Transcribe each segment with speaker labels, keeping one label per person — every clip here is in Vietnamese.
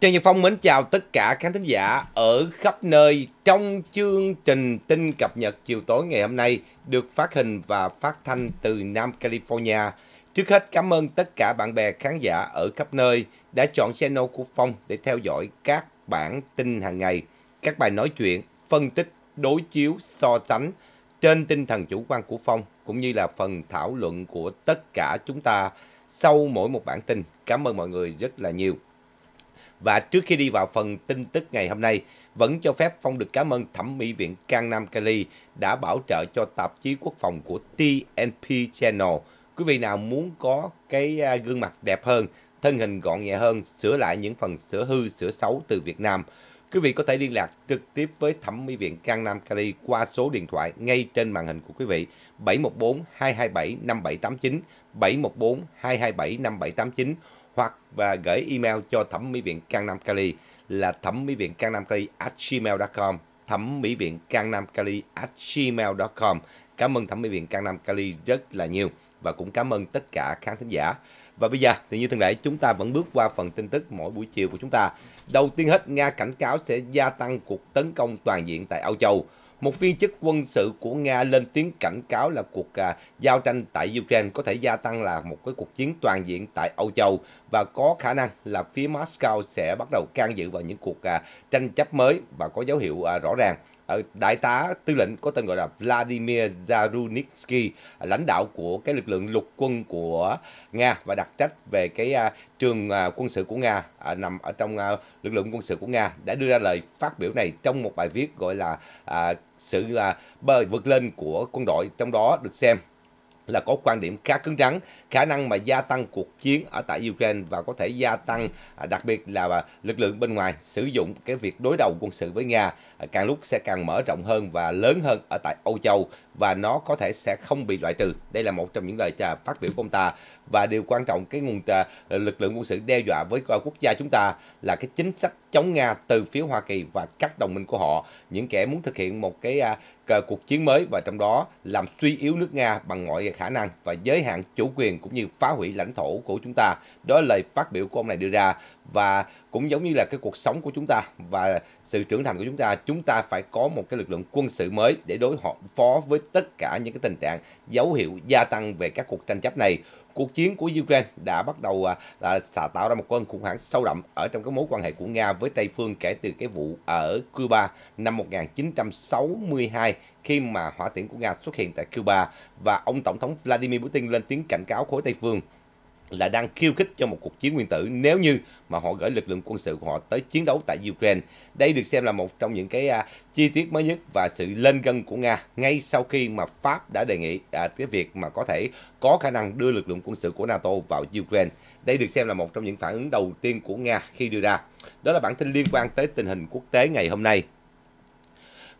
Speaker 1: Trần Nhật Phong mến chào tất cả khán thính giả ở khắp nơi trong chương trình tin cập nhật chiều tối ngày hôm nay được phát hình và phát thanh từ Nam California. Trước hết cảm ơn tất cả bạn bè khán giả ở khắp nơi đã chọn channel của Phong để theo dõi các bản tin hàng ngày, các bài nói chuyện, phân tích, đối chiếu, so sánh trên tinh thần chủ quan của Phong cũng như là phần thảo luận của tất cả chúng ta sau mỗi một bản tin. Cảm ơn mọi người rất là nhiều. Và trước khi đi vào phần tin tức ngày hôm nay, vẫn cho phép Phong được cảm ơn Thẩm mỹ viện Gangnam Cali đã bảo trợ cho tạp chí quốc phòng của TNP Channel. Quý vị nào muốn có cái à, gương mặt đẹp hơn, thân hình gọn nhẹ hơn, sửa lại những phần sửa hư, sửa xấu từ Việt Nam, quý vị có thể liên lạc trực tiếp với Thẩm mỹ viện Gangnam Cali qua số điện thoại ngay trên màn hình của quý vị 714 227 5789 714 227 5789 hoặc và gửi email cho thẩm mỹ viện Gangnam Cali là thẩm mỹ viện Gangnam Kali at gmail.com thẩm mỹ viện Gangnam Kali at gmail.com Cảm ơn thẩm mỹ viện Gangnam Cali rất là nhiều và cũng cảm ơn tất cả khán thính giả. Và bây giờ thì như thường lệ chúng ta vẫn bước qua phần tin tức mỗi buổi chiều của chúng ta. Đầu tiên hết Nga cảnh cáo sẽ gia tăng cuộc tấn công toàn diện tại Âu Châu một viên chức quân sự của Nga lên tiếng cảnh cáo là cuộc à, giao tranh tại Ukraine có thể gia tăng là một cái cuộc chiến toàn diện tại Âu Châu và có khả năng là phía Moscow sẽ bắt đầu can dự vào những cuộc à, tranh chấp mới và có dấu hiệu à, rõ ràng đại tá tư lệnh có tên gọi là Vladimir Zarunitsky lãnh đạo của cái lực lượng lục quân của Nga và đặc trách về cái à, trường à, quân sự của Nga à, nằm ở trong lực lượng quân sự của Nga đã đưa ra lời phát biểu này trong một bài viết gọi là sự uh, bơi vượt lên của quân đội trong đó được xem là có quan điểm khá cứng rắn khả năng mà gia tăng cuộc chiến ở tại Ukraine và có thể gia tăng à, đặc biệt là à, lực lượng bên ngoài sử dụng cái việc đối đầu quân sự với Nga à, càng lúc sẽ càng mở rộng hơn và lớn hơn ở tại Âu Châu và nó có thể sẽ không bị loại trừ. Đây là một trong những lời phát biểu của ông ta và điều quan trọng cái nguồn lực lượng quân sự đe dọa với quốc gia chúng ta là cái chính sách chống Nga từ phía Hoa Kỳ và các đồng minh của họ, những kẻ muốn thực hiện một cái cuộc chiến mới và trong đó làm suy yếu nước Nga bằng mọi khả năng và giới hạn chủ quyền cũng như phá hủy lãnh thổ của chúng ta. Đó là lời phát biểu của ông này đưa ra và cũng giống như là cái cuộc sống của chúng ta và sự trưởng thành của chúng ta, chúng ta phải có một cái lực lượng quân sự mới để đối phó với tất cả những cái tình trạng dấu hiệu gia tăng về các cuộc tranh chấp này cuộc chiến của Ukraine đã bắt đầu à, à, tạo ra một cơn khủng hoảng sâu đậm ở trong các mối quan hệ của Nga với Tây phương kể từ cái vụ ở Cuba năm 1962 khi mà hỏa tiễn của Nga xuất hiện tại Cuba và ông Tổng thống Vladimir Putin lên tiếng cảnh cáo khối Tây phương là đang khiêu khích cho một cuộc chiến nguyên tử nếu như mà họ gửi lực lượng quân sự của họ tới chiến đấu tại Ukraine. Đây được xem là một trong những cái à, chi tiết mới nhất và sự lên gân của Nga ngay sau khi mà Pháp đã đề nghị à, cái việc mà có thể có khả năng đưa lực lượng quân sự của NATO vào Ukraine. Đây được xem là một trong những phản ứng đầu tiên của Nga khi đưa ra. Đó là bản tin liên quan tới tình hình quốc tế ngày hôm nay.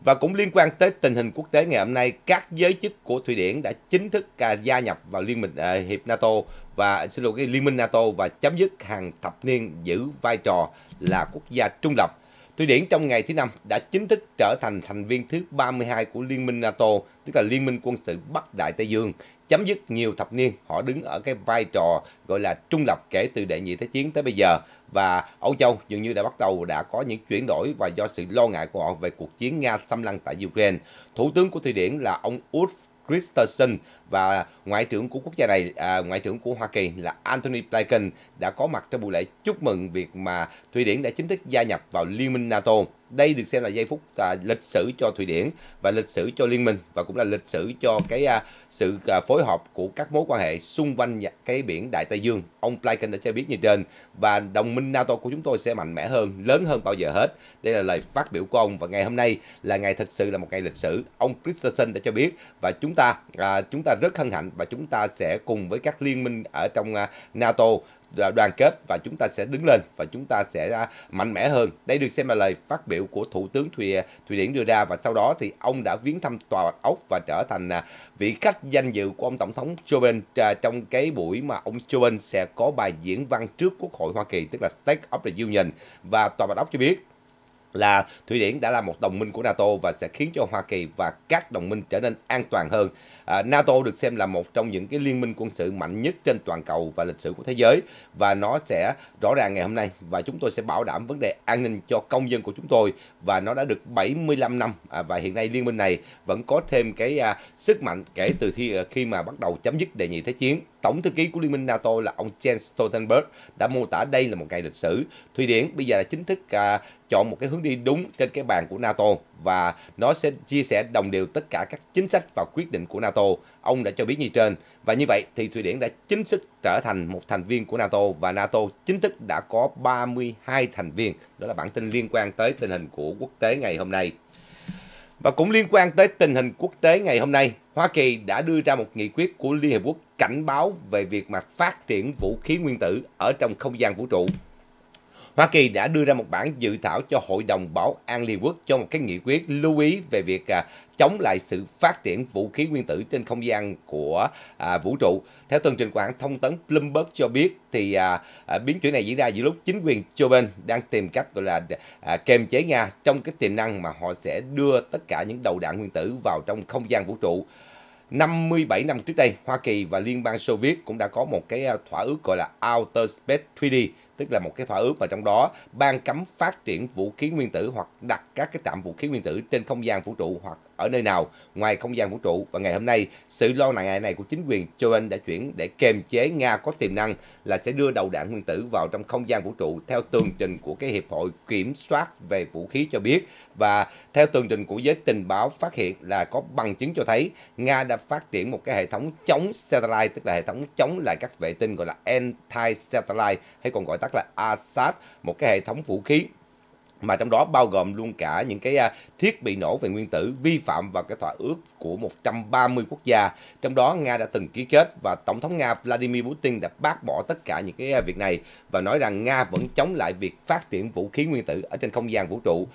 Speaker 1: Và cũng liên quan tới tình hình quốc tế ngày hôm nay, các giới chức của Thụy Điển đã chính thức à, gia nhập vào Liên minh à, hiệp NATO và xin lỗi cái Liên minh NATO và chấm dứt hàng thập niên giữ vai trò là quốc gia trung lập. Thụy Điển trong ngày thứ năm đã chính thức trở thành thành viên thứ 32 của Liên minh NATO, tức là Liên minh quân sự Bắc Đại Tây Dương, chấm dứt nhiều thập niên họ đứng ở cái vai trò gọi là trung lập kể từ đệ nhị thế chiến tới bây giờ và Âu Châu dường như đã bắt đầu đã có những chuyển đổi và do sự lo ngại của họ về cuộc chiến Nga xâm lăng tại Ukraine. Thủ tướng của Thụy Điển là ông Ulf Christensen và ngoại trưởng của quốc gia này à, ngoại trưởng của Hoa Kỳ là Anthony Blinken đã có mặt trong buổi lễ chúc mừng việc mà Thụy Điển đã chính thức gia nhập vào Liên minh NATO. Đây được xem là giây phút à, lịch sử cho Thụy Điển và lịch sử cho liên minh và cũng là lịch sử cho cái à, sự à, phối hợp của các mối quan hệ xung quanh cái biển Đại Tây Dương. Ông Blinken đã cho biết như trên và đồng minh NATO của chúng tôi sẽ mạnh mẽ hơn, lớn hơn bao giờ hết. Đây là lời phát biểu của ông và ngày hôm nay là ngày thật sự là một ngày lịch sử. Ông Christensen đã cho biết và chúng ta à, chúng ta rất hân hạnh và chúng ta sẽ cùng với các liên minh ở trong à, NATO đoàn kết và chúng ta sẽ đứng lên và chúng ta sẽ à, mạnh mẽ hơn. Đây được xem là lời phát biểu của Thủ tướng Thụy, à, Thụy Điển đưa ra và sau đó thì ông đã viếng thăm Tòa Bạch Ốc và trở thành vị khách danh dự của ông Tổng thống Joe Biden trong cái buổi mà ông Joe Biden sẽ có bài diễn văn trước Quốc hội Hoa Kỳ tức là State of the Union và Tòa Bạch Ốc cho biết là Thụy Điển đã là một đồng minh của NATO và sẽ khiến cho Hoa Kỳ và các đồng minh trở nên an toàn hơn. À, NATO được xem là một trong những cái liên minh quân sự mạnh nhất trên toàn cầu và lịch sử của thế giới và nó sẽ rõ ràng ngày hôm nay và chúng tôi sẽ bảo đảm vấn đề an ninh cho công dân của chúng tôi và nó đã được 75 năm à, và hiện nay liên minh này vẫn có thêm cái à, sức mạnh kể từ khi, ờ, khi mà bắt đầu chấm dứt đề nhị thế chiến. Tổng thư ký của Liên minh NATO là ông Jens Stoltenberg đã mô tả đây là một ngày lịch sử. Thụy Điển bây giờ đã chính thức à, chọn một cái hướng đi đúng trên cái bàn của NATO và nó sẽ chia sẻ đồng đều tất cả các chính sách và quyết định của NATO. Ông đã cho biết như trên. Và như vậy thì Thụy Điển đã chính thức trở thành một thành viên của NATO và NATO chính thức đã có 32 thành viên. Đó là bản tin liên quan tới tình hình của quốc tế ngày hôm nay. Và cũng liên quan tới tình hình quốc tế ngày hôm nay, Hoa Kỳ đã đưa ra một nghị quyết của Liên Hợp Quốc cảnh báo về việc mà phát triển vũ khí nguyên tử ở trong không gian vũ trụ Hoa Kỳ đã đưa ra một bản dự thảo cho Hội đồng Bảo an Liên Quốc cho một cái nghị quyết lưu ý về việc à, chống lại sự phát triển vũ khí nguyên tử trên không gian của à, vũ trụ. Theo tường trình của hãng thông tấn Bloomberg cho biết thì à, biến chuyển này diễn ra giữa lúc chính quyền Joe Biden đang tìm cách gọi là à, kềm chế Nga trong cái tiềm năng mà họ sẽ đưa tất cả những đầu đạn nguyên tử vào trong không gian vũ trụ. 57 năm trước đây, Hoa Kỳ và Liên bang Xô Viết cũng đã có một cái thỏa ước gọi là Outer Space Treaty tức là một cái thỏa ước mà trong đó ban cấm phát triển vũ khí nguyên tử hoặc đặt các cái trạm vũ khí nguyên tử trên không gian vũ trụ hoặc ở nơi nào ngoài không gian vũ trụ và ngày hôm nay sự lo ngại này của chính quyền Joel đã chuyển để kiềm chế Nga có tiềm năng là sẽ đưa đầu đạn nguyên tử vào trong không gian vũ trụ theo tường trình của cái hiệp hội kiểm soát về vũ khí cho biết và theo tường trình của giới tình báo phát hiện là có bằng chứng cho thấy Nga đã phát triển một cái hệ thống chống satellite tức là hệ thống chống lại các vệ tinh gọi là anti satellite hay còn gọi tắt là ASAT một cái hệ thống vũ khí mà trong đó bao gồm luôn cả những cái à, thiết bị nổ về nguyên tử vi phạm vào cái thỏa ước của 130 quốc gia. Trong đó Nga đã từng ký kết và Tổng thống Nga Vladimir Putin đã bác bỏ tất cả những cái à, việc này và nói rằng Nga vẫn chống lại việc phát triển vũ khí nguyên tử ở trên không gian vũ trụ.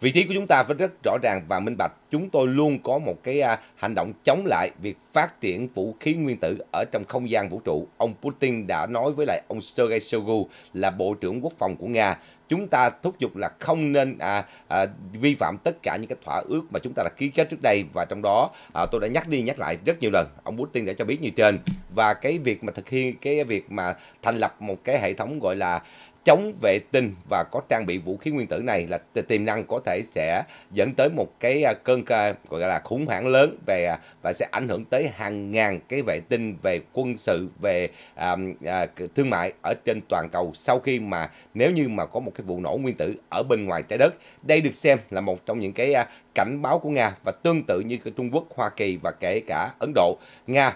Speaker 1: Vị trí của chúng ta vẫn rất rõ ràng và minh bạch. Chúng tôi luôn có một cái à, hành động chống lại việc phát triển vũ khí nguyên tử ở trong không gian vũ trụ. Ông Putin đã nói với lại ông Sergei Shoigu là Bộ trưởng Quốc phòng của Nga chúng ta thúc giục là không nên à, à, vi phạm tất cả những cái thỏa ước mà chúng ta đã ký kết trước đây và trong đó à, tôi đã nhắc đi nhắc lại rất nhiều lần ông Putin đã cho biết như trên và cái việc mà thực hiện cái việc mà thành lập một cái hệ thống gọi là chống vệ tinh và có trang bị vũ khí nguyên tử này là tiềm năng có thể sẽ dẫn tới một cái à, cơn à, gọi là khủng hoảng lớn về à, và sẽ ảnh hưởng tới hàng ngàn cái vệ tinh về quân sự về à, à, thương mại ở trên toàn cầu sau khi mà nếu như mà có một cái vụ nổ nguyên tử ở bên ngoài trái đất đây được xem là một trong những cái cảnh báo của nga và tương tự như Trung Quốc Hoa Kỳ và kể cả Ấn Độ nga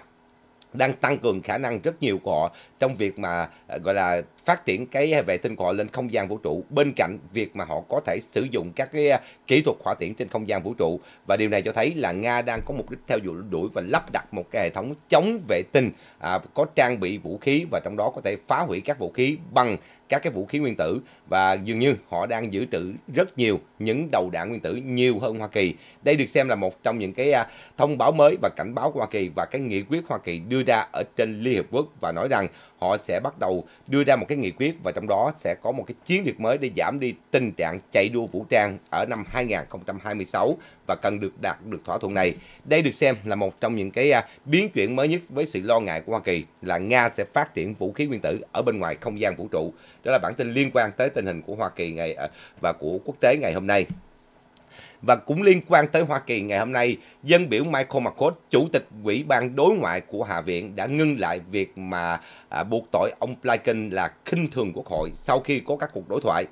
Speaker 1: đang tăng cường khả năng rất nhiều của họ trong việc mà ờ, gọi là phát triển cái vệ tinh của họ lên không gian vũ trụ bên cạnh việc mà họ có thể sử dụng các cái ờ, kỹ thuật hỏa tiễn trên không gian vũ trụ và điều này cho thấy là Nga đang có mục đích theo đuổi và lắp đặt một cái hệ thống chống vệ tinh à, có trang bị vũ khí và trong đó có thể phá hủy các vũ khí bằng các cái vũ khí nguyên tử và dường như họ đang giữ trữ rất nhiều những đầu đạn nguyên tử nhiều hơn Hoa Kỳ. Đây được xem là một trong những cái à, thông báo mới và cảnh báo của Hoa Kỳ và cái nghị quyết Hoa Kỳ đưa ra ở trên Liên Hiệp Quốc và nói rằng họ sẽ bắt đầu đưa ra một cái nghị quyết và trong đó sẽ có một cái chiến lược mới để giảm đi tình trạng chạy đua vũ trang ở năm 2026 và cần được đạt được thỏa thuận này. Đây được xem là một trong những cái à, biến chuyển mới nhất với sự lo ngại của Hoa Kỳ là Nga sẽ phát triển vũ khí nguyên tử ở bên ngoài không gian vũ trụ. Đó là bản tin liên quan tới tình hình của Hoa Kỳ ngày à, và của quốc tế ngày hôm nay. Và cũng liên quan tới Hoa Kỳ ngày hôm nay, dân biểu Michael McCord, chủ tịch ủy ban đối ngoại của Hạ viện đã ngưng lại việc mà à, buộc tội ông Blinken là khinh thường quốc hội sau khi có các cuộc đối thoại.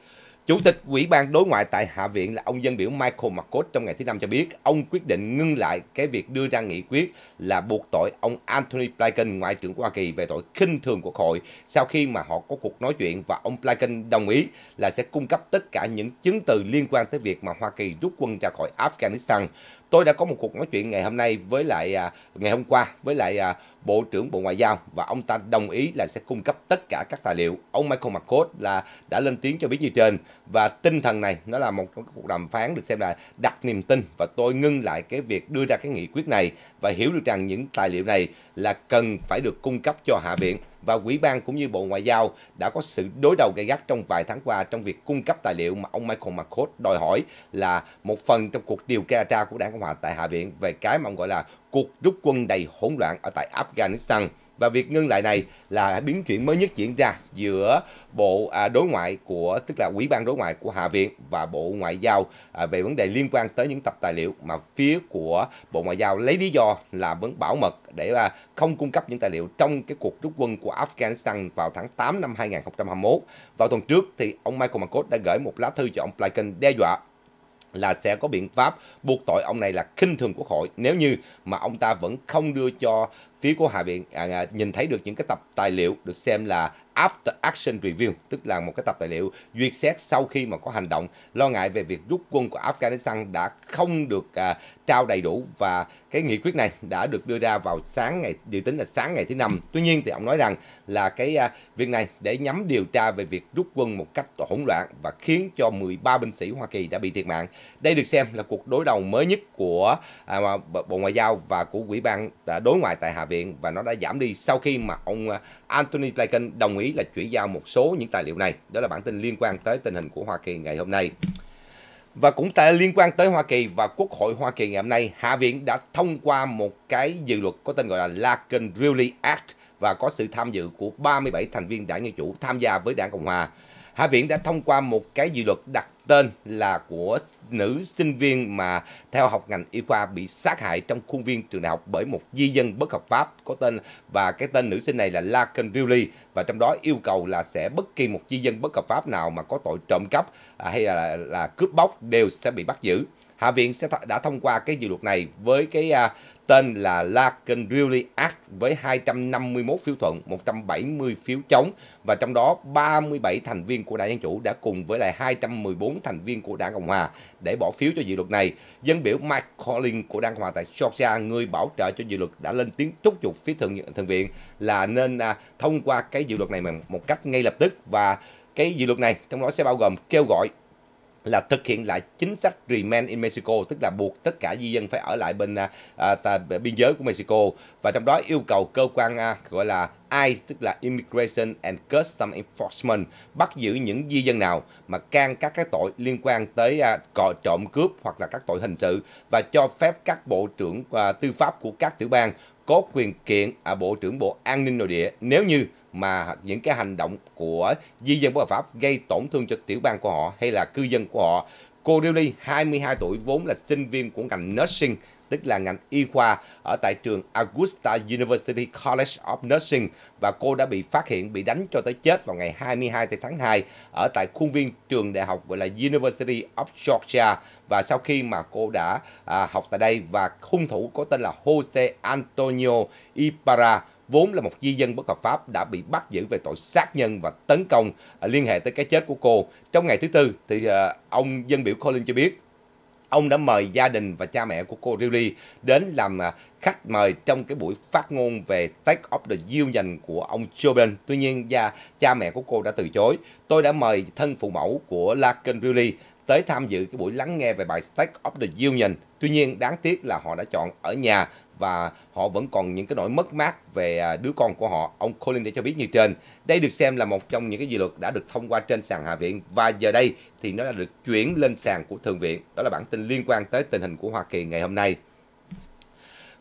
Speaker 1: Chủ tịch Ủy ban Đối ngoại tại Hạ viện là ông dân biểu Michael McCord trong ngày thứ năm cho biết ông quyết định ngưng lại cái việc đưa ra nghị quyết là buộc tội ông Anthony Blinken, Ngoại trưởng Hoa Kỳ về tội khinh thường quốc hội sau khi mà họ có cuộc nói chuyện và ông Blinken đồng ý là sẽ cung cấp tất cả những chứng từ liên quan tới việc mà Hoa Kỳ rút quân ra khỏi Afghanistan. Tôi đã có một cuộc nói chuyện ngày hôm nay với lại à, ngày hôm qua với lại à, Bộ trưởng Bộ Ngoại giao và ông ta đồng ý là sẽ cung cấp tất cả các tài liệu. Ông Michael McCord là đã lên tiếng cho biết như trên và tinh thần này nó là một cuộc đàm phán được xem là đặt niềm tin và tôi ngưng lại cái việc đưa ra cái nghị quyết này và hiểu được rằng những tài liệu này là cần phải được cung cấp cho Hạ viện và quỹ ban cũng như Bộ Ngoại giao đã có sự đối đầu gay gắt trong vài tháng qua trong việc cung cấp tài liệu mà ông Michael McCord đòi hỏi là một phần trong cuộc điều tra tra của Đảng Cộng Hòa tại Hạ viện về cái mà ông gọi là cuộc rút quân đầy hỗn loạn ở tại Afghanistan Afghanistan. Và việc ngưng lại này là biến chuyển mới nhất diễn ra giữa Bộ à, Đối ngoại của tức là Ủy ban Đối ngoại của Hạ viện và Bộ Ngoại giao à, về vấn đề liên quan tới những tập tài liệu mà phía của Bộ Ngoại giao lấy lý do là vấn bảo mật để là không cung cấp những tài liệu trong cái cuộc rút quân của Afghanistan vào tháng 8 năm 2021. Vào tuần trước thì ông Michael McCord đã gửi một lá thư cho ông Blinken đe dọa là sẽ có biện pháp buộc tội ông này là khinh thường quốc hội nếu như mà ông ta vẫn không đưa cho phía của Hạ viện à, à, nhìn thấy được những cái tập tài liệu được xem là After Action Review, tức là một cái tập tài liệu duyệt xét sau khi mà có hành động, lo ngại về việc rút quân của Afghanistan đã không được à, trao đầy đủ và cái nghị quyết này đã được đưa ra vào sáng ngày dự tính là sáng ngày thứ năm. Tuy nhiên thì ông nói rằng là cái à, việc này để nhắm điều tra về việc rút quân một cách hỗn loạn và khiến cho 13 binh sĩ Hoa Kỳ đã bị thiệt mạng. Đây được xem là cuộc đối đầu mới nhất của à, Bộ Ngoại giao và của quỹ ban à, đối ngoại tại Hạ viện và nó đã giảm đi sau khi mà ông à, Anthony Blinken đồng ý là chuyển giao một số những tài liệu này. Đó là bản tin liên quan tới tình hình của Hoa Kỳ ngày hôm nay. Và cũng tại liên quan tới Hoa Kỳ và Quốc hội Hoa Kỳ ngày hôm nay, Hạ viện đã thông qua một cái dự luật có tên gọi là Laken-Drewley Act và có sự tham dự của 37 thành viên đảng Dân Chủ tham gia với đảng Cộng Hòa Hạ viện đã thông qua một cái dự luật đặt tên là của nữ sinh viên mà theo học ngành y khoa bị sát hại trong khuôn viên trường đại học bởi một di dân bất hợp pháp có tên và cái tên nữ sinh này là Laken Riley và trong đó yêu cầu là sẽ bất kỳ một di dân bất hợp pháp nào mà có tội trộm cắp à, hay là là cướp bóc đều sẽ bị bắt giữ. Hạ viện sẽ đã thông qua cái dự luật này với cái à, tên là Laken Act với 251 phiếu thuận, 170 phiếu chống và trong đó 37 thành viên của Đảng Dân Chủ đã cùng với lại 214 thành viên của Đảng Cộng Hòa để bỏ phiếu cho dự luật này. Dân biểu Mike Collins của Đảng Cộng Hòa tại Georgia, người bảo trợ cho dự luật đã lên tiếng thúc giục phía thượng, thượng viện là nên à, thông qua cái dự luật này mà một cách ngay lập tức và cái dự luật này trong đó sẽ bao gồm kêu gọi là thực hiện lại chính sách remain in Mexico tức là buộc tất cả di dân phải ở lại bên à, tà, biên giới của Mexico và trong đó yêu cầu cơ quan à, gọi là ICE tức là Immigration and Customs Enforcement bắt giữ những di dân nào mà can các cái tội liên quan tới à, cọ trộm cướp hoặc là các tội hình sự và cho phép các bộ trưởng à, tư pháp của các tiểu bang có quyền kiện à, Bộ trưởng Bộ An ninh Nội địa nếu như mà những cái hành động của di dân bất hợp pháp gây tổn thương cho tiểu bang của họ hay là cư dân của họ. Cô Riley, 22 tuổi, vốn là sinh viên của ngành nursing tức là ngành y khoa ở tại trường Augusta University College of Nursing và cô đã bị phát hiện bị đánh cho tới chết vào ngày 22 tháng 2 ở tại khuôn viên trường đại học gọi là University of Georgia và sau khi mà cô đã à, học tại đây và hung thủ có tên là Jose Antonio Ibarra vốn là một di dân bất hợp pháp đã bị bắt giữ về tội sát nhân và tấn công à, liên hệ tới cái chết của cô. Trong ngày thứ tư thì à, ông dân biểu Colin cho biết ông đã mời gia đình và cha mẹ của cô Riley đến làm à, khách mời trong cái buổi phát ngôn về State of the Union của ông Joe Biden. Tuy nhiên, gia, cha mẹ của cô đã từ chối. Tôi đã mời thân phụ mẫu của Larkin Riley tới tham dự cái buổi lắng nghe về bài State of the Union. Tuy nhiên đáng tiếc là họ đã chọn ở nhà và họ vẫn còn những cái nỗi mất mát về à, đứa con của họ. Ông Colin đã cho biết như trên. Đây được xem là một trong những cái dự luật đã được thông qua trên sàn Hạ viện và giờ đây thì nó đã được chuyển lên sàn của Thượng viện. Đó là bản tin liên quan tới tình hình của Hoa Kỳ ngày hôm nay.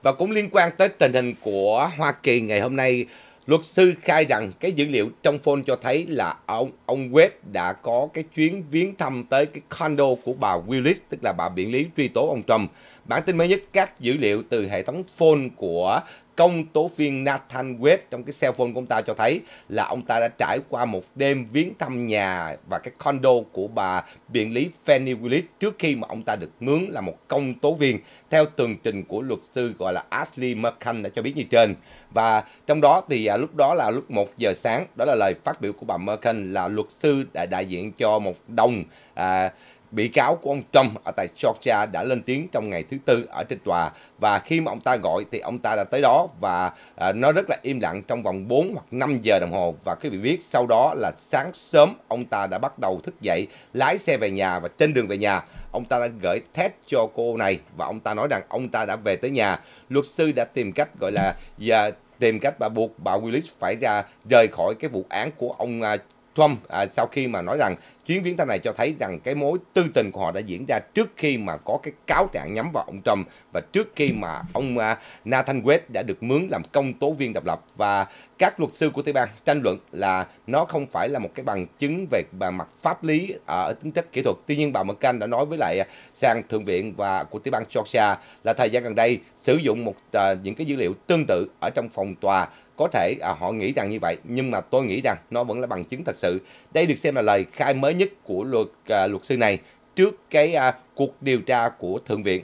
Speaker 1: Và cũng liên quan tới tình hình của Hoa Kỳ ngày hôm nay, Luật sư khai rằng cái dữ liệu trong phone cho thấy là ông ông Wade đã có cái chuyến viếng thăm tới cái condo của bà Willis, tức là bà biện lý truy tố ông Trump. Bản tin mới nhất các dữ liệu từ hệ thống phone của công tố viên Nathan Wade trong cái cell phone của ông ta cho thấy là ông ta đã trải qua một đêm viếng thăm nhà và cái condo của bà biện lý Fanny Willis trước khi mà ông ta được mướn là một công tố viên theo tường trình của luật sư gọi là Ashley McCann đã cho biết như trên. Và trong đó thì à, lúc đó là lúc 1 giờ sáng, đó là lời phát biểu của bà McCann là luật sư đã đại diện cho một đồng à, Bị cáo của ông Trump ở tại Georgia đã lên tiếng trong ngày thứ Tư ở trên tòa và khi mà ông ta gọi thì ông ta đã tới đó và à, nó rất là im lặng trong vòng 4 hoặc 5 giờ đồng hồ và quý vị biết sau đó là sáng sớm ông ta đã bắt đầu thức dậy lái xe về nhà và trên đường về nhà ông ta đã gửi test cho cô này và ông ta nói rằng ông ta đã về tới nhà luật sư đã tìm cách gọi là và tìm cách bà buộc bà Willis phải ra rời khỏi cái vụ án của ông à, Trump à, sau khi mà nói rằng chuyến viếng thăm này cho thấy rằng cái mối tư tình của họ đã diễn ra trước khi mà có cái cáo trạng nhắm vào ông Trump và trước khi mà ông à, Nathan Wade đã được mướn làm công tố viên độc lập và các luật sư của Tây Ban tranh luận là nó không phải là một cái bằng chứng về bà mặt pháp lý à, ở tính chất kỹ thuật. Tuy nhiên bà McCain đã nói với lại sang thượng viện và của Tây Ban Georgia là thời gian gần đây sử dụng một à, những cái dữ liệu tương tự ở trong phòng tòa có thể à, họ nghĩ rằng như vậy nhưng mà tôi nghĩ rằng nó vẫn là bằng chứng thật sự đây được xem là lời khai mới nhất của luật à, luật sư này trước cái à, cuộc điều tra của thượng viện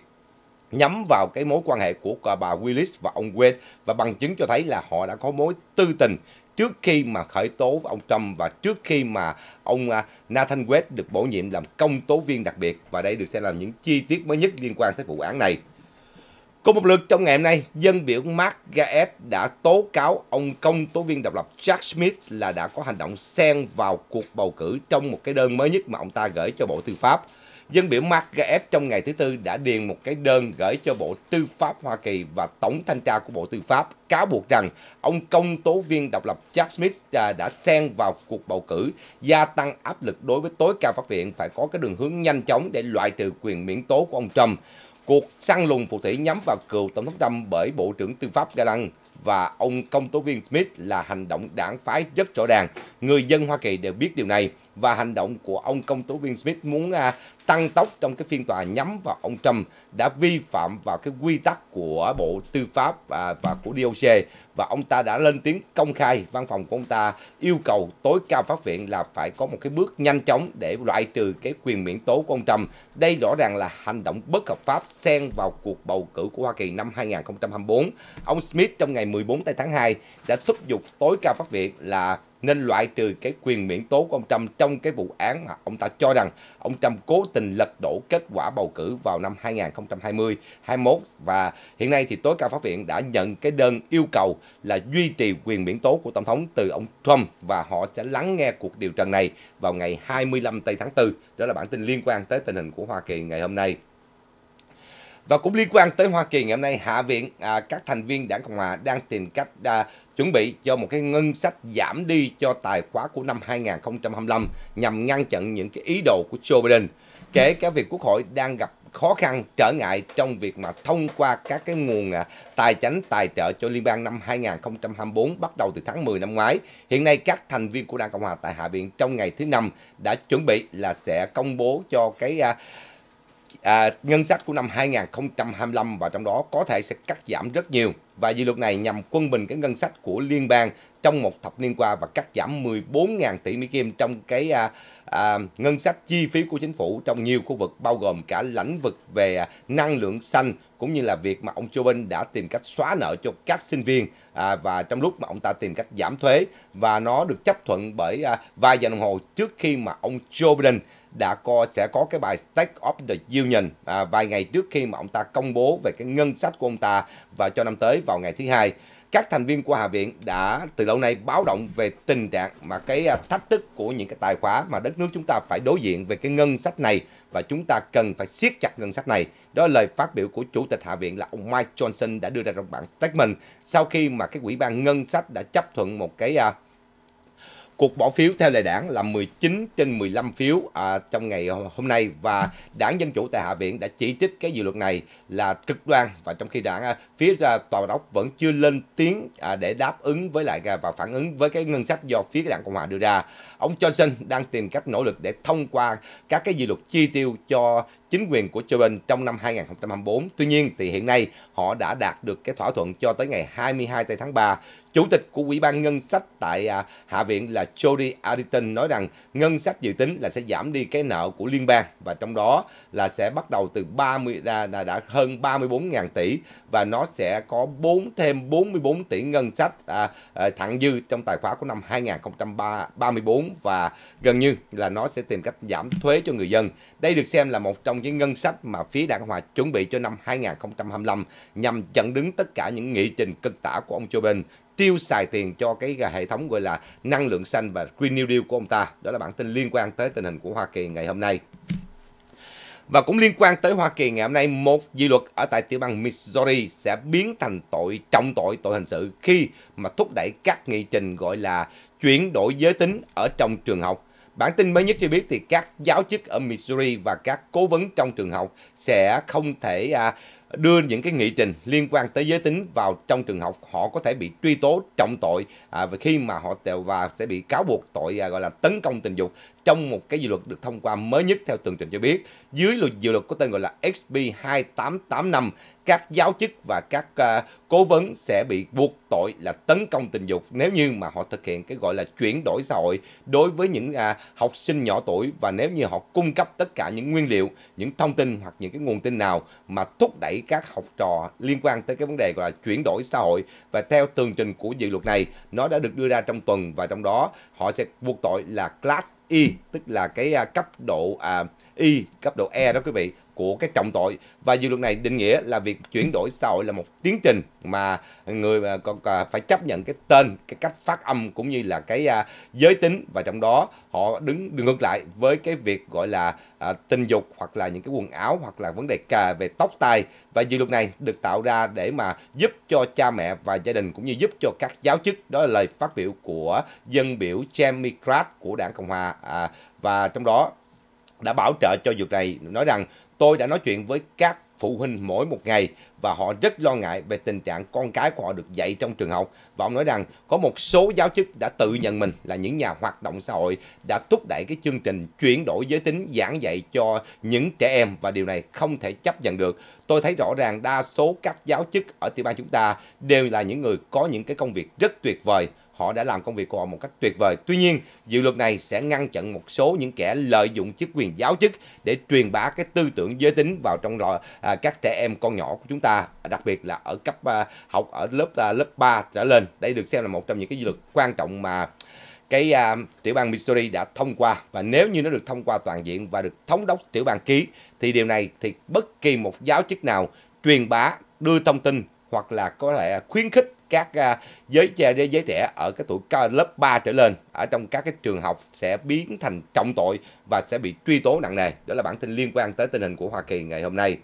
Speaker 1: nhắm vào cái mối quan hệ của à, bà Willis và ông Wade và bằng chứng cho thấy là họ đã có mối tư tình trước khi mà khởi tố ông Trump và trước khi mà ông à, Nathan Wade được bổ nhiệm làm công tố viên đặc biệt và đây được xem là những chi tiết mới nhất liên quan tới vụ án này. Cùng một lượt trong ngày hôm nay, dân biểu Mark Gaet đã tố cáo ông công tố viên độc lập Jack Smith là đã có hành động xen vào cuộc bầu cử trong một cái đơn mới nhất mà ông ta gửi cho Bộ Tư pháp. Dân biểu Mark Gaet trong ngày thứ Tư đã điền một cái đơn gửi cho Bộ Tư pháp Hoa Kỳ và Tổng thanh tra của Bộ Tư pháp cáo buộc rằng ông công tố viên độc lập Jack Smith à, đã xen vào cuộc bầu cử, gia tăng áp lực đối với tối cao pháp viện phải có cái đường hướng nhanh chóng để loại trừ quyền miễn tố của ông Trump. Cuộc săn lùng phù thủy nhắm vào cựu Tổng thống Trump bởi Bộ trưởng Tư pháp Garland và ông công tố viên Smith là hành động đảng phái rất rõ ràng Người dân Hoa Kỳ đều biết điều này và hành động của ông công tố viên Smith muốn à, tăng tốc trong cái phiên tòa nhắm vào ông Trump đã vi phạm vào cái quy tắc của Bộ Tư pháp và, và của DOJ và ông ta đã lên tiếng công khai văn phòng của ông ta yêu cầu tối cao pháp viện là phải có một cái bước nhanh chóng để loại trừ cái quyền miễn tố của ông Trump. Đây rõ ràng là hành động bất hợp pháp xen vào cuộc bầu cử của Hoa Kỳ năm 2024. Ông Smith trong ngày 14 tháng 2 đã thúc giục tối cao pháp viện là nên loại trừ cái quyền miễn tố của ông Trump trong cái vụ án mà ông ta cho rằng ông Trump cố tình lật đổ kết quả bầu cử vào năm 2020, 21 và hiện nay thì tối cao pháp viện đã nhận cái đơn yêu cầu là duy trì quyền miễn tố của tổng thống từ ông Trump và họ sẽ lắng nghe cuộc điều trần này vào ngày 25 tây tháng 4. Đó là bản tin liên quan tới tình hình của Hoa Kỳ ngày hôm nay. Và cũng liên quan tới Hoa Kỳ ngày hôm nay, Hạ viện à, các thành viên Đảng Cộng hòa đang tìm cách à, chuẩn bị cho một cái ngân sách giảm đi cho tài khoá của năm 2025 nhằm ngăn chặn những cái ý đồ của Joe Biden. Kể cả việc Quốc hội đang gặp khó khăn trở ngại trong việc mà thông qua các cái nguồn à, tài chính tài trợ cho liên bang năm 2024 bắt đầu từ tháng 10 năm ngoái. Hiện nay các thành viên của Đảng Cộng hòa tại Hạ viện trong ngày thứ năm đã chuẩn bị là sẽ công bố cho cái à, à, ngân sách của năm 2025 và trong đó có thể sẽ cắt giảm rất nhiều. Và dự luật này nhằm quân bình cái ngân sách của liên bang trong một thập niên qua và cắt giảm 14.000 tỷ Mỹ Kim trong cái à, à, ngân sách chi phí của chính phủ trong nhiều khu vực bao gồm cả lĩnh vực về à, năng lượng xanh cũng như là việc mà ông Joe Biden đã tìm cách xóa nợ cho các sinh viên à, và trong lúc mà ông ta tìm cách giảm thuế và nó được chấp thuận bởi à, vài giờ đồng hồ trước khi mà ông Joe Biden đã có sẽ có cái bài State of the Union à, vài ngày trước khi mà ông ta công bố về cái ngân sách của ông ta và cho năm tới vào ngày thứ hai các thành viên của Hạ viện đã từ lâu nay báo động về tình trạng mà cái à, thách thức của những cái tài khóa mà đất nước chúng ta phải đối diện về cái ngân sách này và chúng ta cần phải siết chặt ngân sách này. Đó là lời phát biểu của Chủ tịch Hạ viện là ông Mike Johnson đã đưa ra trong bản statement sau khi mà cái quỹ ban ngân sách đã chấp thuận một cái à, cuộc bỏ phiếu theo lệ đảng là 19 trên 15 phiếu à, trong ngày hôm nay và đảng Dân Chủ tại Hạ viện đã chỉ trích cái dự luật này là cực đoan và trong khi đảng à, phía à, tòa bạch ốc vẫn chưa lên tiếng à, để đáp ứng với lại à, và phản ứng với cái ngân sách do phía đảng Cộng hòa đưa ra. Ông Johnson đang tìm cách nỗ lực để thông qua các cái dự luật chi tiêu cho chính quyền của Joe Biden trong năm 2024. Tuy nhiên thì hiện nay họ đã đạt được cái thỏa thuận cho tới ngày 22 tây tháng 3. Chủ tịch của Ủy ban Ngân sách tại à, Hạ viện là Jody Ariton nói rằng ngân sách dự tính là sẽ giảm đi cái nợ của liên bang và trong đó là sẽ bắt đầu từ 30 đã, đã, đã hơn 34.000 tỷ và nó sẽ có 4 thêm 44 tỷ ngân sách à, à, thặng dư trong tài khoá của năm 2034 và gần như là nó sẽ tìm cách giảm thuế cho người dân. Đây được xem là một trong những ngân sách mà phía Đảng Hòa chuẩn bị cho năm 2025 nhằm chặn đứng tất cả những nghị trình cực tả của ông Joe Biden tiêu xài tiền cho cái hệ thống gọi là năng lượng xanh và Green New Deal của ông ta. Đó là bản tin liên quan tới tình hình của Hoa Kỳ ngày hôm nay. Và cũng liên quan tới Hoa Kỳ ngày hôm nay, một dự luật ở tại tiểu bang Missouri sẽ biến thành tội trọng tội tội hình sự khi mà thúc đẩy các nghị trình gọi là chuyển đổi giới tính ở trong trường học. Bản tin mới nhất cho biết thì các giáo chức ở Missouri và các cố vấn trong trường học sẽ không thể à, đưa những cái nghị trình liên quan tới giới tính vào trong trường học họ có thể bị truy tố trọng tội à, và khi mà họ và sẽ bị cáo buộc tội à, gọi là tấn công tình dục trong một cái dự luật được thông qua mới nhất theo tường trình cho biết. Dưới luật dự luật có tên gọi là XB 2885, các giáo chức và các uh, cố vấn sẽ bị buộc tội là tấn công tình dục nếu như mà họ thực hiện cái gọi là chuyển đổi xã hội đối với những uh, học sinh nhỏ tuổi và nếu như họ cung cấp tất cả những nguyên liệu, những thông tin hoặc những cái nguồn tin nào mà thúc đẩy các học trò liên quan tới cái vấn đề gọi là chuyển đổi xã hội và theo tường trình của dự luật này nó đã được đưa ra trong tuần và trong đó họ sẽ buộc tội là class Y tức là cái à, cấp độ à, Y cấp độ E đó quý vị của các trọng tội và dự luật này định nghĩa là việc chuyển đổi xã hội là một tiến trình mà người à, còn à, phải chấp nhận cái tên cái cách phát âm cũng như là cái à, giới tính và trong đó họ đứng, đứng ngược lại với cái việc gọi là tình dục hoặc là những cái quần áo hoặc là vấn đề cà về tóc tai và dự luật này được tạo ra để mà giúp cho cha mẹ và gia đình cũng như giúp cho các giáo chức đó là lời phát biểu của dân biểu Jamie Craft của đảng Cộng hòa và trong đó đã bảo trợ cho việc này nói rằng Tôi đã nói chuyện với các phụ huynh mỗi một ngày và họ rất lo ngại về tình trạng con cái của họ được dạy trong trường học. Và ông nói rằng có một số giáo chức đã tự nhận mình là những nhà hoạt động xã hội đã thúc đẩy cái chương trình chuyển đổi giới tính giảng dạy cho những trẻ em và điều này không thể chấp nhận được. Tôi thấy rõ ràng đa số các giáo chức ở tiểu bang chúng ta đều là những người có những cái công việc rất tuyệt vời họ đã làm công việc của họ một cách tuyệt vời. Tuy nhiên, dự luật này sẽ ngăn chặn một số những kẻ lợi dụng chức quyền giáo chức để truyền bá cái tư tưởng giới tính vào trong lò, à, các trẻ em con nhỏ của chúng ta, đặc biệt là ở cấp à, học ở lớp à, lớp 3 trở lên. Đây được xem là một trong những cái dự luật quan trọng mà cái à, tiểu bang Missouri đã thông qua và nếu như nó được thông qua toàn diện và được thống đốc tiểu bang ký thì điều này thì bất kỳ một giáo chức nào truyền bá đưa thông tin hoặc là có thể khuyến khích các uh, giới trẻ giới trẻ ở cái tuổi lớp 3 trở lên ở trong các cái trường học sẽ biến thành trọng tội và sẽ bị truy tố nặng nề. Đó là bản tin liên quan tới tình hình của Hoa Kỳ ngày hôm nay.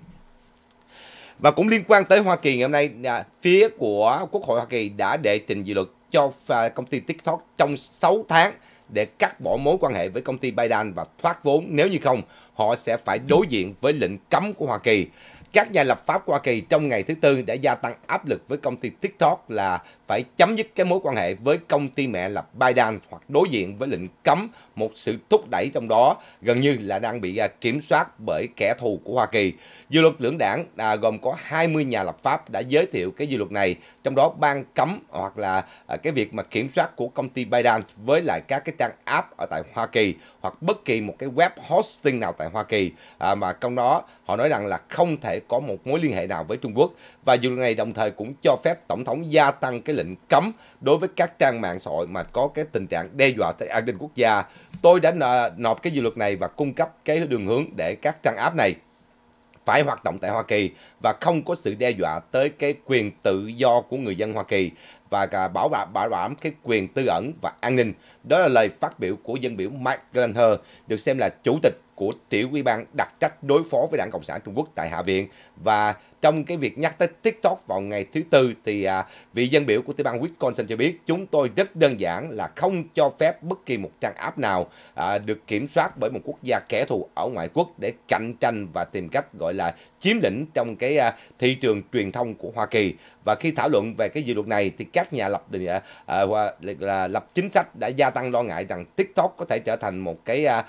Speaker 1: Và cũng liên quan tới Hoa Kỳ ngày hôm nay, à, phía của Quốc hội Hoa Kỳ đã đệ trình dự luật cho à, công ty TikTok trong 6 tháng để cắt bỏ mối quan hệ với công ty Biden và thoát vốn nếu như không, họ sẽ phải đối diện với lệnh cấm của Hoa Kỳ. Các nhà lập pháp Hoa Kỳ trong ngày thứ Tư đã gia tăng áp lực với công ty TikTok là phải chấm dứt cái mối quan hệ với công ty mẹ là Biden hoặc đối diện với lệnh cấm một sự thúc đẩy trong đó gần như là đang bị à, kiểm soát bởi kẻ thù của Hoa Kỳ. Dự luật lưỡng đảng à, gồm có 20 nhà lập pháp đã giới thiệu cái dự luật này, trong đó ban cấm hoặc là à, cái việc mà kiểm soát của công ty Biden với lại các cái trang app ở tại Hoa Kỳ hoặc bất kỳ một cái web hosting nào tại Hoa Kỳ à, mà trong đó họ nói rằng là không thể có một mối liên hệ nào với Trung Quốc. Và dự luật này đồng thời cũng cho phép Tổng thống gia tăng cái lệnh cấm đối với các trang mạng xã hội mà có cái tình trạng đe dọa tới an ninh quốc gia. Tôi đã nộp cái dự luật này và cung cấp cái đường hướng để các trang app này phải hoạt động tại Hoa Kỳ và không có sự đe dọa tới cái quyền tự do của người dân Hoa Kỳ và cả bảo đảm bảo đảm cái quyền tư ẩn và an ninh. Đó là lời phát biểu của dân biểu Mike Gallagher được xem là chủ tịch của tiểu ủy ban đặc trách đối phó với Đảng Cộng sản Trung Quốc tại Hạ viện và trong cái việc nhắc tới TikTok vào ngày thứ tư thì à, vị dân biểu của tiểu bang Wisconsin cho biết chúng tôi rất đơn giản là không cho phép bất kỳ một trang app nào à, được kiểm soát bởi một quốc gia kẻ thù ở ngoại quốc để cạnh tranh và tìm cách gọi là chiếm lĩnh trong cái à, thị trường truyền thông của Hoa Kỳ và khi thảo luận về cái dự luật này thì các nhà lập định à, à là lập chính sách đã gia tăng lo ngại rằng TikTok có thể trở thành một cái à,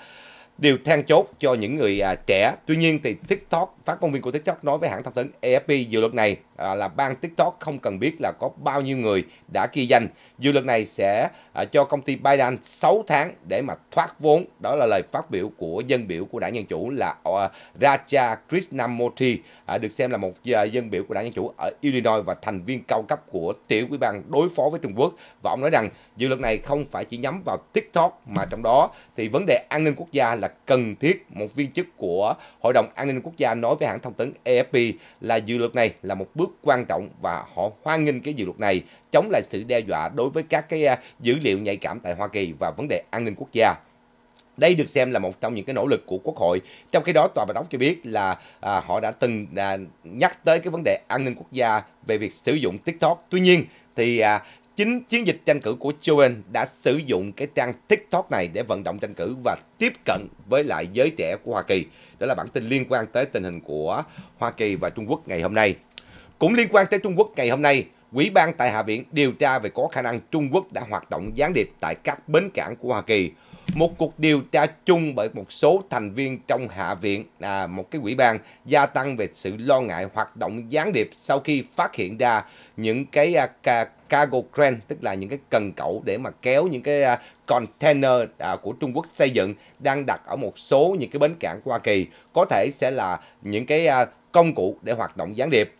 Speaker 1: điều than chốt cho những người à, trẻ. Tuy nhiên thì TikTok, phát ngôn viên của TikTok nói với hãng thông tấn AFP dự luật này à, là ban TikTok không cần biết là có bao nhiêu người đã ghi danh. Dự luật này sẽ à, cho công ty Biden 6 tháng để mà thoát vốn. Đó là lời phát biểu của dân biểu của đảng Dân Chủ là à, Raja Krishnamurti, à, được xem là một à, dân biểu của đảng Dân Chủ ở Illinois và thành viên cao cấp của tiểu quỹ ban đối phó với Trung Quốc. Và ông nói rằng dự luật này không phải chỉ nhắm vào TikTok mà trong đó thì vấn đề an ninh quốc gia là cần thiết, một viên chức của Hội đồng An ninh Quốc gia nói với hãng thông tấn AFP là dự luật này là một bước quan trọng và họ hoan nghênh cái dự luật này chống lại sự đe dọa đối với các cái à, dữ liệu nhạy cảm tại Hoa Kỳ và vấn đề an ninh quốc gia. Đây được xem là một trong những cái nỗ lực của Quốc hội. Trong khi đó, Tòa Bạch Ốc cho biết là à, họ đã từng à, nhắc tới cái vấn đề an ninh quốc gia về việc sử dụng TikTok. Tuy nhiên, thì à, Chính chiến dịch tranh cử của joe biden đã sử dụng cái trang TikTok này để vận động tranh cử và tiếp cận với lại giới trẻ của Hoa Kỳ. Đó là bản tin liên quan tới tình hình của Hoa Kỳ và Trung Quốc ngày hôm nay. Cũng liên quan tới Trung Quốc ngày hôm nay, Quỹ ban tại Hạ viện điều tra về có khả năng Trung Quốc đã hoạt động gián điệp tại các bến cảng của Hoa Kỳ. Một cuộc điều tra chung bởi một số thành viên trong Hạ viện, à, một cái quỹ ban gia tăng về sự lo ngại hoạt động gián điệp sau khi phát hiện ra những cái à, cargo crane tức là những cái cần cẩu để mà kéo những cái à, container à, của Trung Quốc xây dựng đang đặt ở một số những cái bến cảng của Hoa Kỳ có thể sẽ là những cái à, công cụ để hoạt động gián điệp.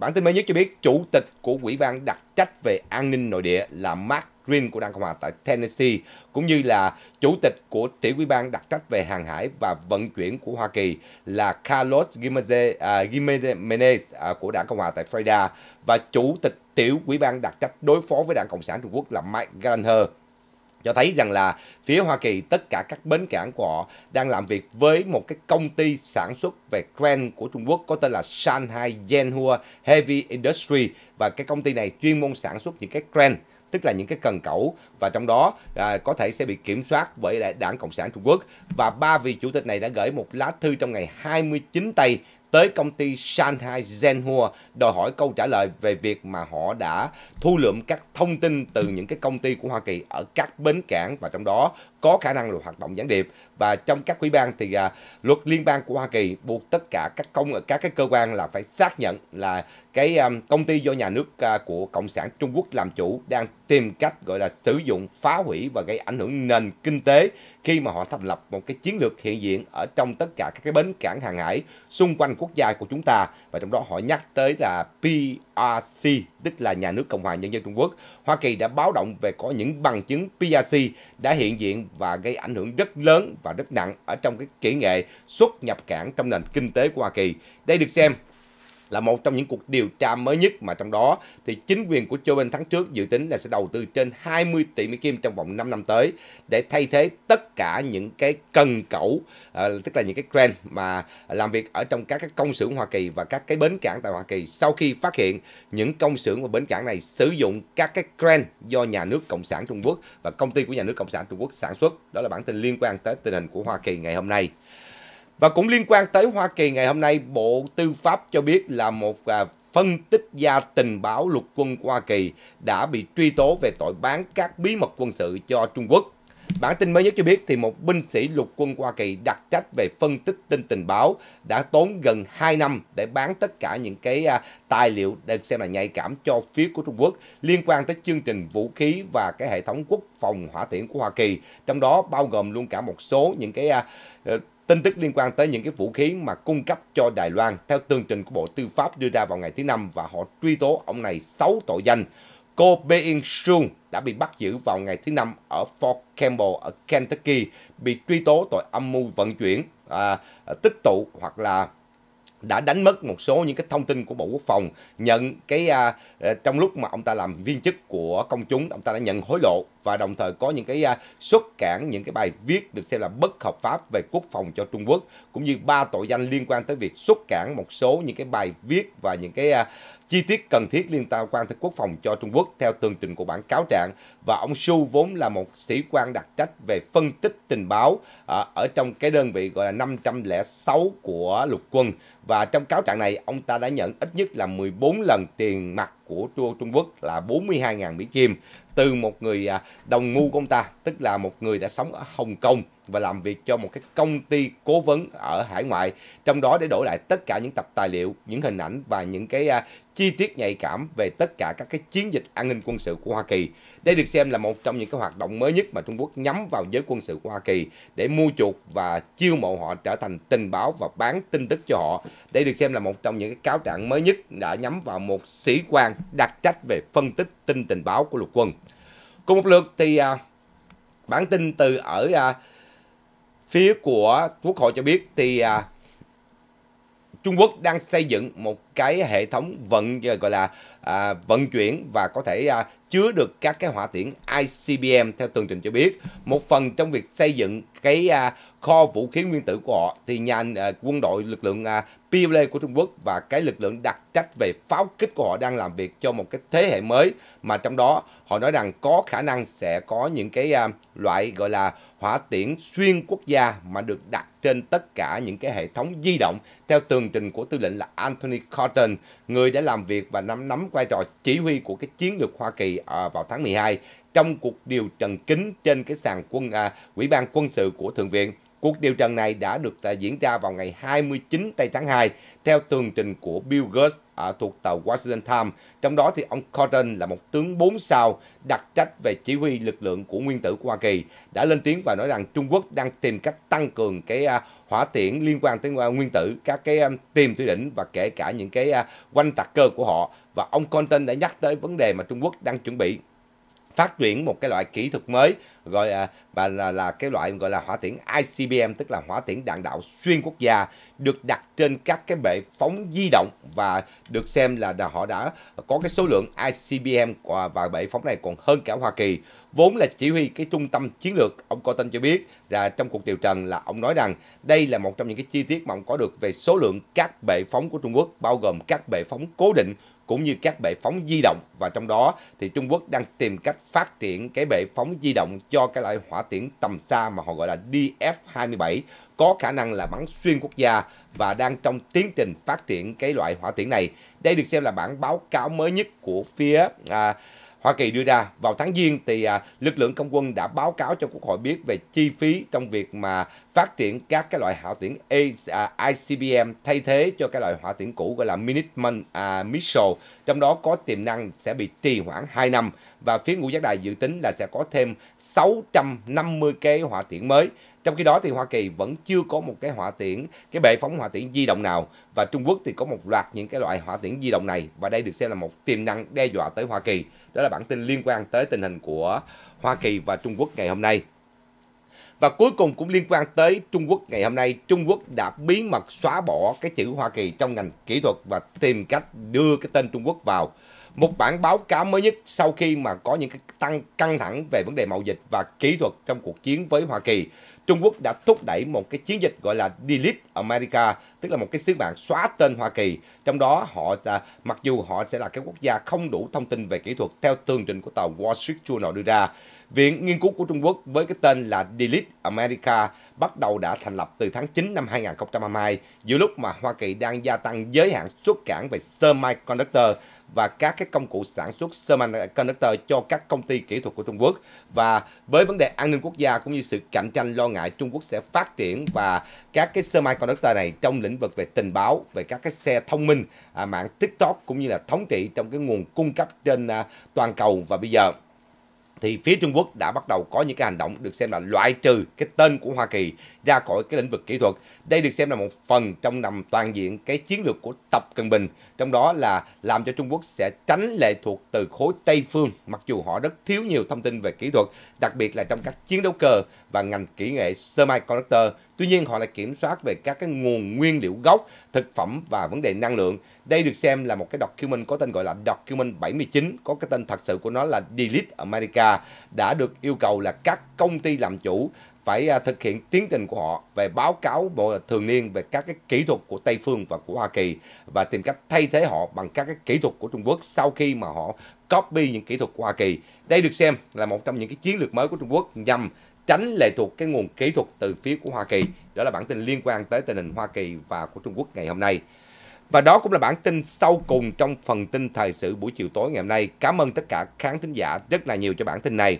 Speaker 1: bản tin mới nhất cho biết chủ tịch của Ủy ban đặc trách về an ninh nội địa là Mark Green của Đảng Cộng hòa tại Tennessee, cũng như là chủ tịch của tiểu ủy ban đặc trách về hàng hải và vận chuyển của Hoa Kỳ là Carlos Jimenez, uh, à, à, của Đảng Cộng hòa tại Florida và chủ tịch tiểu ủy ban đặc trách đối phó với Đảng Cộng sản Trung Quốc là Mike Gallagher cho thấy rằng là phía Hoa Kỳ tất cả các bến cảng của họ đang làm việc với một cái công ty sản xuất về cran của Trung Quốc có tên là Shanghai Yanhua Heavy Industry và cái công ty này chuyên môn sản xuất những cái cran tức là những cái cần cẩu và trong đó à, có thể sẽ bị kiểm soát bởi đảng Cộng sản Trung Quốc. Và ba vị chủ tịch này đã gửi một lá thư trong ngày 29 Tây tới công ty Shanghai Zhenhua đòi hỏi câu trả lời về việc mà họ đã thu lượm các thông tin từ những cái công ty của Hoa Kỳ ở các bến cảng và trong đó có khả năng là hoạt động gián điệp và trong các quỹ ban thì à, luật liên bang của Hoa Kỳ buộc tất cả các công các cái cơ quan là phải xác nhận là cái um, công ty do nhà nước uh, của cộng sản Trung Quốc làm chủ đang tìm cách gọi là sử dụng phá hủy và gây ảnh hưởng nền kinh tế khi mà họ thành lập một cái chiến lược hiện diện ở trong tất cả các cái bến cảng hàng hải xung quanh quốc gia của chúng ta và trong đó họ nhắc tới là PRC tức là nhà nước Cộng hòa Nhân dân Trung Quốc. Hoa Kỳ đã báo động về có những bằng chứng PRC đã hiện diện và gây ảnh hưởng rất lớn và rất nặng ở trong cái kỹ nghệ xuất nhập cảng trong nền kinh tế của Hoa Kỳ. Đây được xem là một trong những cuộc điều tra mới nhất mà trong đó thì chính quyền của Joe Biden tháng trước dự tính là sẽ đầu tư trên 20 tỷ Mỹ Kim trong vòng 5 năm tới để thay thế tất cả những cái cần cẩu à, tức là những cái crane mà làm việc ở trong các cái công xưởng Hoa Kỳ và các cái bến cảng tại Hoa Kỳ sau khi phát hiện những công xưởng và bến cảng này sử dụng các cái crane do nhà nước Cộng sản Trung Quốc và công ty của nhà nước Cộng sản Trung Quốc sản xuất. Đó là bản tin liên quan tới tình hình của Hoa Kỳ ngày hôm nay. Và cũng liên quan tới Hoa Kỳ ngày hôm nay, Bộ Tư pháp cho biết là một à, phân tích gia tình báo lục quân Hoa Kỳ đã bị truy tố về tội bán các bí mật quân sự cho Trung Quốc. Bản tin mới nhất cho biết thì một binh sĩ lục quân Hoa Kỳ đặc trách về phân tích tin tình báo đã tốn gần 2 năm để bán tất cả những cái à, tài liệu được xem là nhạy cảm cho phía của Trung Quốc liên quan tới chương trình vũ khí và cái hệ thống quốc phòng hỏa tiễn của Hoa Kỳ, trong đó bao gồm luôn cả một số những cái à, ờ, Tin tức liên quan tới những cái vũ khí mà cung cấp cho Đài Loan theo tương trình của Bộ Tư pháp đưa ra vào ngày thứ Năm và họ truy tố ông này 6 tội danh. Cô Bein Sung đã bị bắt giữ vào ngày thứ Năm ở Fort Campbell ở Kentucky, bị truy tố tội âm mưu vận chuyển, à, tích tụ hoặc là đã đánh mất một số những cái thông tin của Bộ Quốc phòng nhận cái à, trong lúc mà ông ta làm viên chức của công chúng ông ta đã nhận hối lộ và đồng thời có những cái à, xuất cản những cái bài viết được xem là bất hợp pháp về quốc phòng cho Trung Quốc cũng như ba tội danh liên quan tới việc xuất cản một số những cái bài viết và những cái à, chi tiết cần thiết liên quan tới quốc phòng cho Trung Quốc theo tường trình của bản cáo trạng và ông Su vốn là một sĩ quan đặc trách về phân tích tình báo à, ở trong cái đơn vị gọi là 506 của lục quân và trong cáo trạng này ông ta đã nhận ít nhất là 14 lần tiền mặt của Trung Quốc là 42.000 Mỹ Kim từ một người à, đồng ngu của ông ta, tức là một người đã sống ở Hồng Kông và làm việc cho một cái công ty cố vấn ở hải ngoại trong đó để đổi lại tất cả những tập tài liệu những hình ảnh và những cái uh, chi tiết nhạy cảm về tất cả các cái chiến dịch an ninh quân sự của Hoa Kỳ đây được xem là một trong những cái hoạt động mới nhất mà Trung Quốc nhắm vào giới quân sự của Hoa Kỳ để mua chuộc và chiêu mộ họ trở thành tình báo và bán tin tức cho họ đây được xem là một trong những cái cáo trạng mới nhất đã nhắm vào một sĩ quan đặc trách về phân tích tin tình báo của lục quân cùng một lượt thì uh, bản tin từ ở uh, phía của Quốc hội cho biết thì à, Trung Quốc đang xây dựng một cái hệ thống vận ờ, gọi là à, vận chuyển và có thể à, chứa được các cái hỏa tiễn ICBM theo tường trình cho biết. Một phần trong việc xây dựng cái à, kho vũ khí nguyên tử của họ thì nhà à, quân đội lực lượng à, PLA của Trung Quốc và cái lực lượng đặc trách về pháo kích của họ đang làm việc cho một cái thế hệ mới mà trong đó họ nói rằng có khả năng sẽ có những cái à, loại gọi là hỏa tiễn xuyên quốc gia mà được đặt trên tất cả những cái hệ thống di động theo tường trình của tư lệnh là Anthony Collins Barton, người đã làm việc và nắm nắm vai trò chỉ huy của cái chiến lược Hoa Kỳ à, vào tháng 12 trong cuộc điều trần kín trên cái sàn quân à, ủy ban quân sự của Thượng viện. Cuộc điều trần này đã được à, diễn ra vào ngày 29 tây tháng 2 theo tường trình của Bill Gates ở à, thuộc tàu Washington Times. Trong đó thì ông Corden là một tướng 4 sao đặc trách về chỉ huy lực lượng của nguyên tử của Hoa Kỳ đã lên tiếng và nói rằng Trung Quốc đang tìm cách tăng cường cái à, hỏa tiễn liên quan tới nguyên tử, các cái tìm thủy đỉnh và kể cả những cái quanh tạc cơ của họ. Và ông Corden đã nhắc tới vấn đề mà Trung Quốc đang chuẩn bị phát triển một cái loại kỹ thuật mới gọi là và là, là cái loại gọi là hỏa tiễn ICBM tức là hỏa tiễn đạn đạo xuyên quốc gia được đặt trên các cái bệ phóng di động và được xem là, là họ đã có cái số lượng ICBM và bệ phóng này còn hơn cả Hoa Kỳ vốn là chỉ huy cái trung tâm chiến lược. Ông Cotton cho biết là trong cuộc điều trần là ông nói rằng đây là một trong những cái chi tiết mà ông có được về số lượng các bệ phóng của Trung Quốc, bao gồm các bệ phóng cố định cũng như các bệ phóng di động và trong đó thì Trung Quốc đang tìm cách phát triển cái bệ phóng di động cho cái loại hỏa tiễn tầm xa mà họ gọi là DF-27 có khả năng là bắn xuyên quốc gia và đang trong tiến trình phát triển cái loại hỏa tiễn này. Đây được xem là bản báo cáo mới nhất của phía à, Hoa Kỳ đưa ra vào tháng Giêng thì à, lực lượng không quân đã báo cáo cho Quốc hội biết về chi phí trong việc mà phát triển các cái loại hỏa tiễn à, ICBM thay thế cho cái loại hỏa tiễn cũ gọi là Minuteman à, Missile, trong đó có tiềm năng sẽ bị trì hoãn 2 năm và phía Ngũ Giác Đài dự tính là sẽ có thêm 650 cái hỏa tiễn mới trong khi đó thì Hoa Kỳ vẫn chưa có một cái hỏa tiễn, cái bệ phóng hỏa tiễn di động nào và Trung Quốc thì có một loạt những cái loại hỏa tiễn di động này và đây được xem là một tiềm năng đe dọa tới Hoa Kỳ. Đó là bản tin liên quan tới tình hình của Hoa Kỳ và Trung Quốc ngày hôm nay. Và cuối cùng cũng liên quan tới Trung Quốc ngày hôm nay, Trung Quốc đã bí mật xóa bỏ cái chữ Hoa Kỳ trong ngành kỹ thuật và tìm cách đưa cái tên Trung Quốc vào một bản báo cáo mới nhất sau khi mà có những cái tăng căng thẳng về vấn đề mậu dịch và kỹ thuật trong cuộc chiến với Hoa Kỳ, Trung Quốc đã thúc đẩy một cái chiến dịch gọi là Delete America, tức là một cái sứ mạng xóa tên Hoa Kỳ. Trong đó họ mặc dù họ sẽ là cái quốc gia không đủ thông tin về kỹ thuật theo tường trình của tàu Wall Street Journal đưa ra. Viện nghiên cứu của Trung Quốc với cái tên là Delete America bắt đầu đã thành lập từ tháng 9 năm 2022, giữa lúc mà Hoa Kỳ đang gia tăng giới hạn xuất cảng về semiconductor và các cái công cụ sản xuất semiconductor cho các công ty kỹ thuật của Trung Quốc. Và với vấn đề an ninh quốc gia cũng như sự cạnh tranh lo ngại Trung Quốc sẽ phát triển và các cái semiconductor này trong lĩnh vực về tình báo, về các cái xe thông minh, à, mạng TikTok cũng như là thống trị trong cái nguồn cung cấp trên à, toàn cầu và bây giờ thì phía Trung Quốc đã bắt đầu có những cái hành động được xem là loại trừ cái tên của Hoa Kỳ ra khỏi cái lĩnh vực kỹ thuật. Đây được xem là một phần trong nằm toàn diện cái chiến lược của Tập Cận Bình, trong đó là làm cho Trung Quốc sẽ tránh lệ thuộc từ khối Tây phương, mặc dù họ rất thiếu nhiều thông tin về kỹ thuật, đặc biệt là trong các chiến đấu cơ và ngành kỹ nghệ semiconductor. Tuy nhiên họ lại kiểm soát về các cái nguồn nguyên liệu gốc, thực phẩm và vấn đề năng lượng. Đây được xem là một cái document có tên gọi là document 79, có cái tên thật sự của nó là Delete America đã được yêu cầu là các công ty làm chủ phải à, thực hiện tiến trình của họ về báo cáo thường niên về các cái kỹ thuật của Tây phương và của Hoa Kỳ và tìm cách thay thế họ bằng các cái kỹ thuật của Trung Quốc sau khi mà họ copy những kỹ thuật của Hoa Kỳ. Đây được xem là một trong những cái chiến lược mới của Trung Quốc nhằm tránh lệ thuộc cái nguồn kỹ thuật từ phía của Hoa Kỳ. Đó là bản tin liên quan tới tình hình Hoa Kỳ và của Trung Quốc ngày hôm nay. Và đó cũng là bản tin sau cùng trong phần tin thời sự buổi chiều tối ngày hôm nay. Cảm ơn tất cả khán thính giả rất là nhiều cho bản tin này.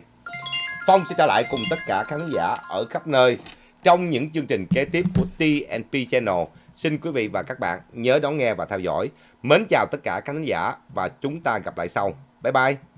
Speaker 1: Phong sẽ trở lại cùng tất cả khán giả ở khắp nơi trong những chương trình kế tiếp của TNP Channel. Xin quý vị và các bạn nhớ đón nghe và theo dõi. Mến chào tất cả khán giả và chúng ta gặp lại sau. Bye bye!